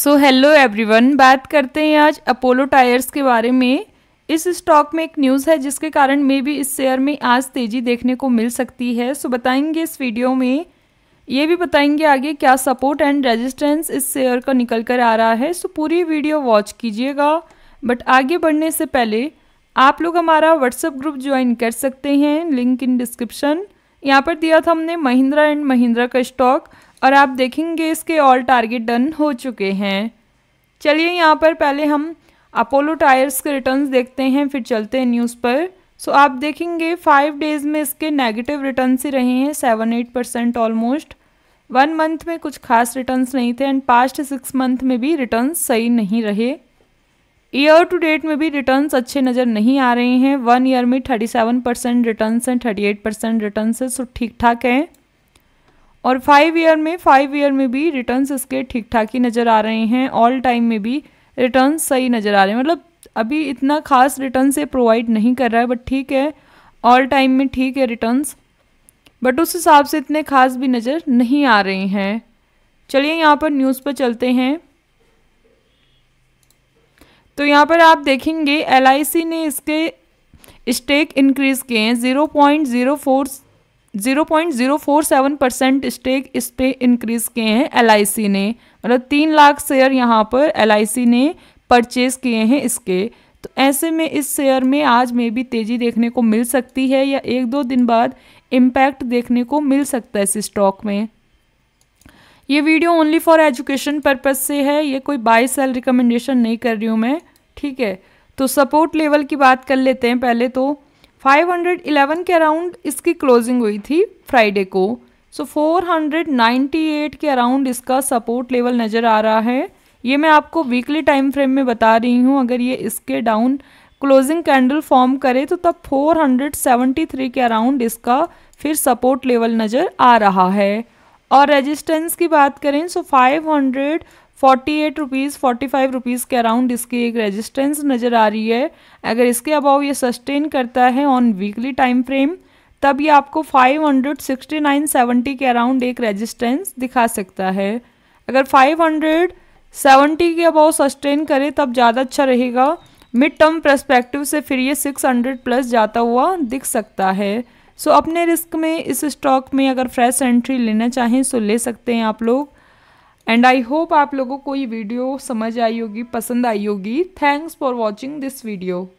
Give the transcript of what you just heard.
so hello everyone बात करते हैं आज अपोलो टायर्स के बारे में इस स्टॉक में एक न्यूज़ है जिसके कारण मे भी इस शेयर में आज तेज़ी देखने को मिल सकती है सो बताएंगे इस वीडियो में ये भी बताएंगे आगे क्या सपोर्ट एंड रेजिस्टेंस इस शेयर का निकल कर आ रहा है सो पूरी वीडियो वॉच कीजिएगा बट आगे बढ़ने से पहले आप लोग हमारा व्हाट्सएप ग्रुप ज्वाइन कर सकते हैं लिंक इन डिस्क्रिप्शन यहाँ पर दिया था हमने महिंद्रा एंड महिंद्रा का स्टॉक और आप देखेंगे इसके ऑल टारगेट डन हो चुके हैं चलिए यहाँ पर पहले हम अपोलो टायर्स के रिटर्न्स देखते हैं फिर चलते हैं न्यूज़ पर सो आप देखेंगे फाइव डेज़ में इसके नेगेटिव रिटर्न्स ही रहे हैं seven eight percent almost one month में कुछ खास रिटर्न्स नहीं थे एंड पास्ट सिक्स मंथ में भी रिटर्न्स सही नहीं रहे ईयर टू डेट में भी रिटर्न्स अच्छे नज़र नहीं आ रहे हैं वन ईयर में थर्टी सेवन परसेंट रिटर्न्स हैं थर्टी एट परसेंट रिटर्न्स हैं सो ठीक ठाक हैं और फाइव ईयर में फाइव ईयर में भी रिटर्न्स इसके ठीक ठाक ही नज़र आ रहे हैं ऑल टाइम में भी रिटर्न सही नज़र आ रहे हैं मतलब अभी इतना खास रिटर्न से प्रोवाइड नहीं कर रहा है बट ठीक है ऑल टाइम में ठीक है रिटर्न्स बट उस हिसाब से इतने खास भी नज़र नहीं आ रहे हैं चलिए यहाँ पर न्यूज़ पर चलते हैं तो यहाँ पर आप देखेंगे एल ने इसके स्टेक इंक्रीज़ किए हैं zero point zero four 0.047 percent stake इस पर इंक्रीज किए हैं एल ने मतलब तीन लाख शेयर यहाँ पर एल ने परचेज किए हैं इसके तो ऐसे में इस शेयर में आज में भी तेज़ी देखने को मिल सकती है या एक दो दिन बाद इम्पैक्ट देखने को मिल सकता है इस स्टॉक में ये video only for education purpose से है ये कोई बाय सेल रिकमेंडेशन नहीं कर रही हूँ मैं ठीक है तो सपोर्ट लेवल की बात कर लेते हैं पहले तो 511 के अराउंड इसकी क्लोजिंग हुई थी फ्राइडे को सो so 498 के अराउंड इसका सपोर्ट लेवल नज़र आ रहा है ये मैं आपको वीकली टाइम फ्रेम में बता रही हूँ अगर ये इसके डाउन क्लोजिंग कैंडल फॉर्म करे तो तब 473 के अराउंड इसका फिर सपोर्ट लेवल नज़र आ रहा है और रेजिस्टेंस की बात करें so so forty eight rupees forty five rupees के अराउंड इसकी एक रेजिस्टेंस नज़र आ रही है अगर इसके अबाव ये सस्टेन करता है ऑन वीकली टाइम फ्रेम तब ये आपको five hundred sixty nine seventy के अराउंड एक रेजिस्टेंस दिखा सकता है अगर फाइव हंड्रेड सेवेंटी के अबाव सस्टेन करे तब ज़्यादा अच्छा रहेगा मिड टर्म प्रस्पेक्टिव से फिर ये सिक्स हंड्रेड प्लस जाता हुआ दिख सकता है सो अपने रिस्क में इस स्टॉक में अगर फ्रेश एंट्री लेना चाहें सो ले सकते हैं आप लोग एंड आई होप आप लोगों को ये वीडियो समझ आई होगी पसंद आई होगी thanks for watching this video